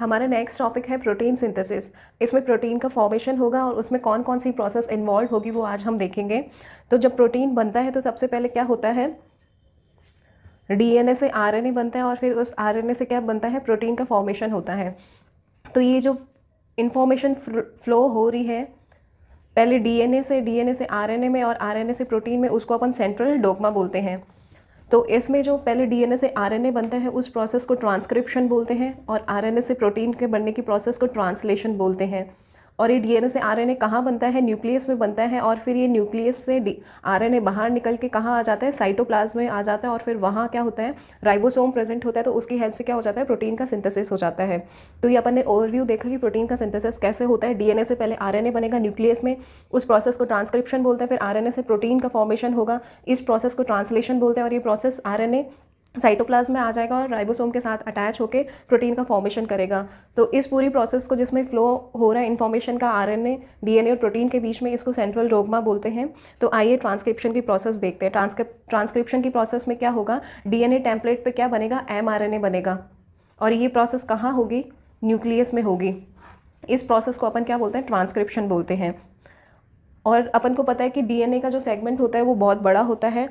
हमारा next topic है protein synthesis इसमें प्रोटीन का फॉर्मेशन होगा और उसमें कौन कौन सी प्रोसेस इन्वॉल्व होगी वो आज हम देखेंगे तो जब प्रोटीन बनता है तो सबसे पहले क्या होता है डीएनए से आरएनए बनता है और फिर उस आरएनए से क्या बनता है प्रोटीन का फॉर्मेशन होता है तो ये जो इन्फॉर्मेशन फ्लो हो रही है पहले डीएनए से डीएनए से आरएनए में और आरएनए से प्रोटीन में उसको अपन सेंट्रल डोगमा बोलते हैं तो इसमें जो पहले डीएनए से आरएनए बनता है उस प्रोसेस को ट्रांसक्रिप्शन बोलते हैं और आरएनए से प्रोटीन के बनने की प्रोसेस को ट्रांसलेशन बोलते हैं और ये डीएनए से आरएनए कहाँ बनता है न्यूक्लियस में बनता है और फिर ये न्यूक्लियस से आरएनए बाहर निकल के कहाँ आ जाता है साइटोप्लाज्म में आ जाता है और फिर वहाँ क्या होता है राइबोसोम प्रेजेंट होता है तो उसकी हेल्प से क्या हो जाता है प्रोटीन का सिंथेसिस हो जाता है तो ये अपन ने ओवरव्यू देखा कि प्रोटीन का सिंथेसिस कैसे होता है डीएनए से पहले ए बनेगा न्यूक्लियस में उस प्रोसेस को ट्रांसक्रिप्शन बोलते हैं फिर ए से प्रोटीन का फॉर्मेशन होगा इस प्रोसेस को ट्रांसलेशन बोलते हैं और ये प्रोसेस ए साइटोप्लाज में आ जाएगा और राइबोसोम के साथ अटैच होकर प्रोटीन का फॉर्मेशन करेगा तो इस पूरी प्रोसेस को जिसमें फ़्लो हो रहा है इन्फॉर्मेशन का आर एन और प्रोटीन के बीच में इसको सेंट्रल रोगमा बोलते हैं तो आइए ट्रांसक्रिप्शन की प्रोसेस देखते हैं ट्रांसक्रिप्शन की प्रोसेस में क्या होगा डीएनए टेम्पलेट पर क्या बनेगा एम बनेगा और ये प्रोसेस कहाँ होगी न्यूक्लियस में होगी इस प्रोसेस को अपन क्या बोलते हैं ट्रांसक्रिप्शन बोलते हैं और अपन को पता है कि डीएनए का जो सेगमेंट होता है वो बहुत बड़ा होता है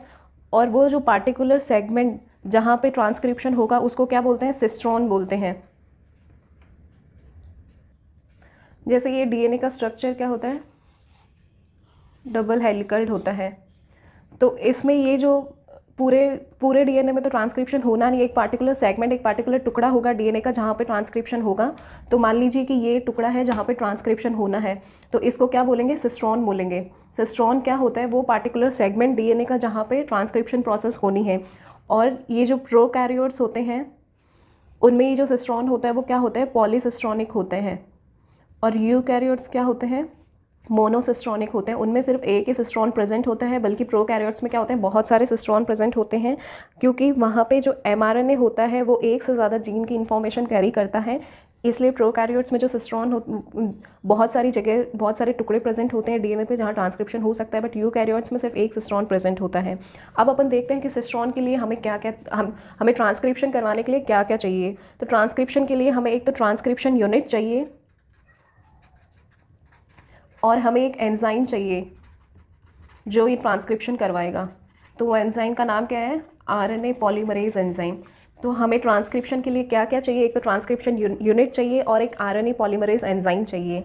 और वो जो पार्टिकुलर सेगमेंट जहाँ पे ट्रांसक्रिप्शन होगा उसको क्या बोलते हैं सिस्ट्रॉन बोलते हैं जैसे ये डीएनए का स्ट्रक्चर क्या होता है डबल हेलिकल्ड होता है तो इसमें ये जो पूरे पूरे डीएनए में तो ट्रांसक्रिप्शन होना नहीं एक पार्टिकुलर सेगमेंट एक पार्टिकुलर टुकड़ा होगा डीएनए का जहाँ पे ट्रांसक्रिप्शन होगा तो मान लीजिए कि ये टुकड़ा है जहाँ पे ट्रांसक्रिप्शन होना है तो इसको क्या बोलेंगे सिस्ट्रॉन बोलेंगे सिस्ट्रॉन क्या होता है वो पार्टिकुलर सेगमेंट डीएनए का जहाँ पे ट्रांसक्रिप्शन प्रोसेस होनी है और ये जो प्रोकैरियोट्स होते हैं उनमें ये जो सिस्ट्रॉन होता है वो क्या होता है पॉलीसिस्ट्रॉनिक होते हैं और यूकैरियोट्स क्या होते हैं मोनोसिस्ट्रॉनिक होते हैं उनमें सिर्फ एक ही सिस्ट्रॉन प्रेजेंट होता है बल्कि प्रोकैरियोट्स में क्या होते हैं बहुत सारे सिस्ट्रॉन प्रेजेंट होते हैं क्योंकि वहाँ पे जो एम होता है वो एक से ज़्यादा जीन की इन्फॉर्मेशन कैरी करता है इसलिए प्रोकैरियोट्स में जो सिस्ट्रॉन हो बहुत सारी जगह बहुत सारे टुकड़े प्रेजेंट होते हैं डीएनए पे जहाँ ट्रांसक्रिप्शन हो सकता है बट यू यूकैरियोट्स में सिर्फ एक सिस्ट्रॉन प्रेजेंट होता है अब अपन देखते हैं कि सिस्ट्रॉन के लिए हमें क्या क्या हम हमें ट्रांसक्रिप्शन करवाने के लिए क्या क्या चाहिए तो ट्रांसक्रिप्शन के लिए हमें एक तो ट्रांसक्रिप्शन यूनिट चाहिए और हमें एक एनजाइन चाहिए जो ये ट्रांसक्रिप्शन करवाएगा तो वो एनजाइन का नाम क्या है R N A polymerase enzyme तो हमें ट्रांसक्रिप्शन के लिए क्या क्या चाहिए एक तो ट्रांसक्रिप्शन यूनिट चाहिए और एक आरएनए पॉलीमरेज एंजाइम चाहिए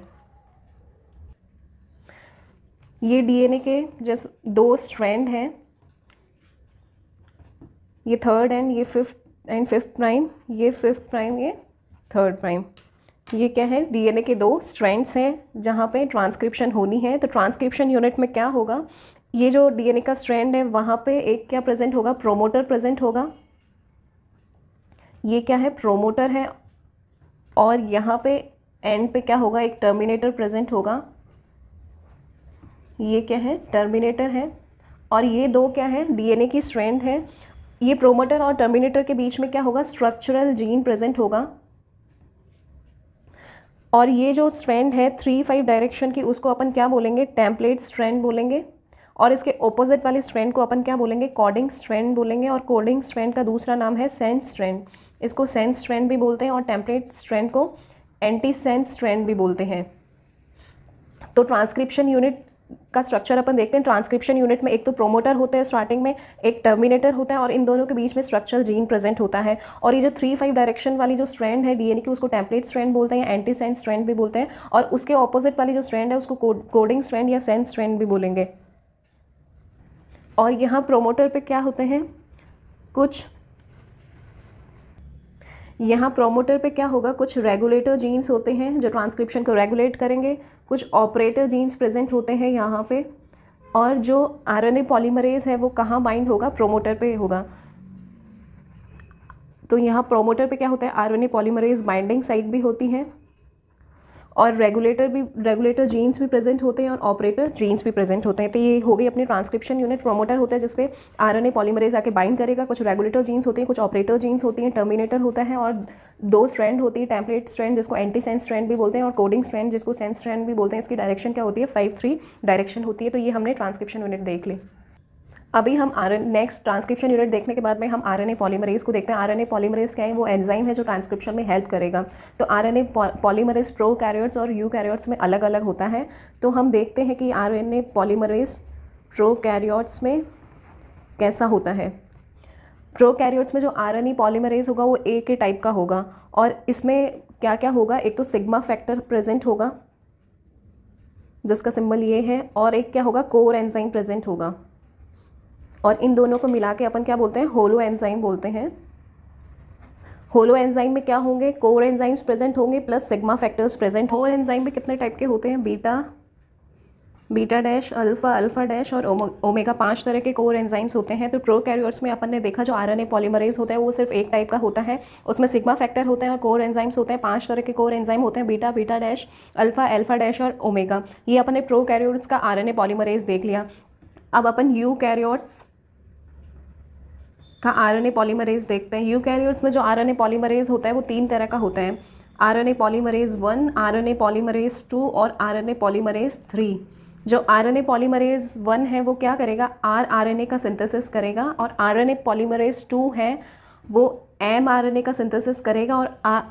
ये डीएनए के जस्ट दो स्ट्रैंड हैं ये थर्ड एंड ये फिफ्थ एंड फिफ्थ प्राइम ये फिफ्थ प्राइम ये थर्ड प्राइम ये क्या है डीएनए के दो स्ट्रैंड्स हैं जहाँ पे ट्रांसक्रिप्शन होनी है तो ट्रांसक्रिप्शन यूनिट में क्या होगा ये जो डीएनए का स्ट्रैंड है वहाँ पे एक क्या प्रेजेंट होगा प्रोमोटर प्रेजेंट होगा ये क्या है प्रोमोटर है और यहाँ पे एंड पे क्या होगा एक टर्मिनेटर प्रेजेंट होगा ये क्या है टर्मिनेटर है और ये दो क्या है डीएनए की स्ट्रैंड है ये प्रोमोटर और टर्मिनेटर के बीच में क्या होगा स्ट्रक्चरल जीन प्रेजेंट होगा और ये जो स्ट्रैंड है थ्री फाइव डायरेक्शन की उसको अपन क्या बोलेंगे टेम्पलेट स्ट्रैंड बोलेंगे और इसके ऑपोजिट वाले स्ट्रेंड को अपन क्या बोलेंगे कॉडिंग स्ट्रेंड बोलेंगे और कोडिंग स्ट्रेंड का दूसरा नाम है सेंस स्ट्रेंड इसको सेंस स्ट्रेंड भी बोलते हैं और टेम्परेट स्ट्रेंड को एंटी सेंस स्ट्रेंड भी बोलते हैं तो ट्रांसक्रिप्शन यूनिट का स्ट्रक्चर अपन देखते हैं ट्रांसक्रिप्शन यूनिट में एक तो प्रोमोटर होता है स्टार्टिंग में एक टर्मिनेटर होता है और इन दोनों के बीच में स्ट्रक्चरल जीन प्रेजेंट होता है और ये जो थ्री फाइव डायरेक्शन वाली जो स्ट्रैंड है डीएनए की उसको टेम्पलेट स्ट्रैंड बोलते हैं एंटी सेंस स्ट्रैंड भी बोलते हैं और उसके ऑपोजिट वाली जो स्ट्रैंड है उसको कोडिंग स्ट्रैंड या सेंस स्ट्रैंड भी बोलेंगे और यहाँ प्रोमोटर पे क्या होते हैं कुछ यहाँ प्रोमोटर पे क्या होगा कुछ रेगुलेटर जीन्स होते हैं जो ट्रांसक्रिप्शन को रेगुलेट करेंगे कुछ ऑपरेटर जीन्स प्रेजेंट होते हैं यहाँ पे और जो आरएनए पॉलीमरेज है वो कहाँ बाइंड होगा प्रोमोटर पे होगा तो यहाँ प्रोमोटर पे क्या होता है आरएनए पॉलीमरेज बाइंडिंग साइट भी होती है और रेगुलेटर भी रेगुलेटर जीन्स भी प्रेजेंट होते हैं और ऑपरेटर जीन्स भी प्रेजेंट होते हैं तो ये हो गई अपने ट्रांसक्रिप्शन यूनिट प्रोमोटर होता है जिसपे आर एन ए पॉलीमरेज आके बाइंड करेगा कुछ रेगुलेटर जीन्स होती हैं कुछ ऑपरेटर जीन्स होती हैं टर्मिनेटर होता है और दो स्ट्रैंड होती है टेम्पलेट स्ट्रैंड जिसको एंटी सेंस स्ट्रैंड भी बोलते हैं और कोडिंग स्ट्रैंड जिसको सेंस स्ट्रैंड भी बोलते हैं इसकी डायरेक्शन क्या होती है फाइव थ्री डायरेक्शन होती है तो ये हमने ट्रांसक्रिप्शन यूनिट देख ली अभी हम आर नेक्स्ट ट्रांसक्रिप्शन यूनिट देखने के बाद में हम आर एन ए पॉलीमरेज को देखते हैं आर एन ए पॉलीमरेज क्या है वो एंजाइम है जो ट्रांसक्रिप्शन में हेल्प करेगा तो R N A polymerase prokaryotes और यू कैरियर्स में अलग अलग होता है तो हम देखते हैं कि R N A polymerase prokaryotes में कैसा होता है प्रो कैरियर्स में जो आर एन पॉलीमरेज होगा वो ए के टाइप का होगा और इसमें क्या क्या होगा एक तो सिग्मा फैक्टर प्रेजेंट होगा जिसका सिंबल ये है और एक क्या होगा कोर एंजाइम प्रेजेंट होगा और इन दोनों को मिला के अपन क्या बोलते हैं होलो एंजाइम बोलते हैं होलो एंजाइम में क्या होंगे कोर एंजाइम्स प्रेजेंट होंगे प्लस सिग्मा फैक्टर्स प्रेजेंट होर एंजाइम में कितने टाइप के होते हैं beta beta dash alpha alpha dash और ओमेगा पांच तरह के कोर एंजाइम्स होते हैं तो प्रो कैरियर्स में अपन ने देखा जो आरएनए पॉलीमरेज होता है वो सिर्फ एक टाइप का होता है उसमें सिग्मा फैक्टर होते हैं और कोर एंजाइम्स होते हैं पांच तरह के कोर एंजाइम होते हैं beta beta dash alpha alpha dash और ओमेगा ये अपने प्रो का आर एन पॉलीमरेज देख लिया अब अपन यू कैरियर्स का आरएनए पॉलीमरेज देखते हैं यूकैरियोट्स में जो आरएनए पॉलीमरेज होता है वो तीन तरह का होता है RNA polymerase one RNA polymerase two और आरएनए पॉलीमरेज थ्री जो आरएनए पॉलीमरेज वन है वो क्या करेगा आर आरएनए का सिंथेसिस करेगा और आरएनए पॉलीमरेज टू है वो एम आरएनए का सिंथेसिस करेगा और आर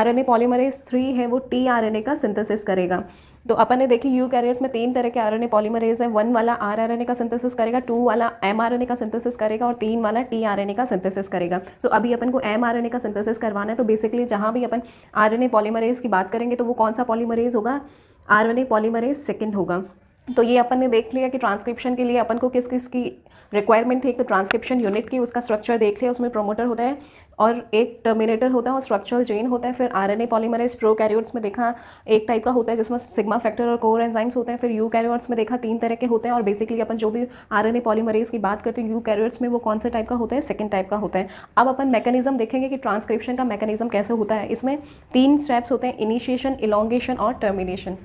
आरएनए पॉलीमरेज थ्री है वो टी आरएनए का सिंथेसिस करेगा तो अपन ने देखी यू कैरियर्स में तीन तरह के ए पॉलीमरेज है वन वाला ए का सिंथेसिस करेगा टू वाला ए का सिंथेसिस करेगा और तीन वाला ए का सिंथेसिस करेगा तो अभी अपन को ए का सिंथेसिस करवाना है तो बेसिकली जहाँ भी अपन ए पॉलीमरेज की बात करेंगे तो वो कौन सा पॉलीमरेज होगा आर ए पॉलीमरेज सेकेंड होगा तो ये अपन ने देख लिया कि ट्रांसक्रिप्शन के लिए अपन को किस किस की रिक्वायरमेंट थी एक तो ट्रांसक्रिप्शन यूनिट की उसका स्ट्रक्चर देख लिया उसमें प्रोमोटर होता है और एक टर्मिनेटर होता है और स्ट्रक्चरल चेन होता है फिर आरएनए पॉलीमरेज प्रो कैरियोट्स में देखा एक टाइप का होता है जिसमें सिग्मा फैक्टर और कोर एंजाइम्स होते हैं फिर यू कैरियोट्स में देखा तीन तरह के होते हैं और बेसिकली अपन जो भी आरएनए पॉलीमरेज की बात करते हैं यू कैरियोट्स में वो कौन से टाइप का होता है सेकंड टाइप का होता है अब अपन मैकेनिज्म देखेंगे कि ट्रांसक्रिप्शन का मैकेनिज्म कैसे होता है इसमें तीन स्टेप्स होते हैं इनिशिएशन इलोंगेशन और टर्मिनेशन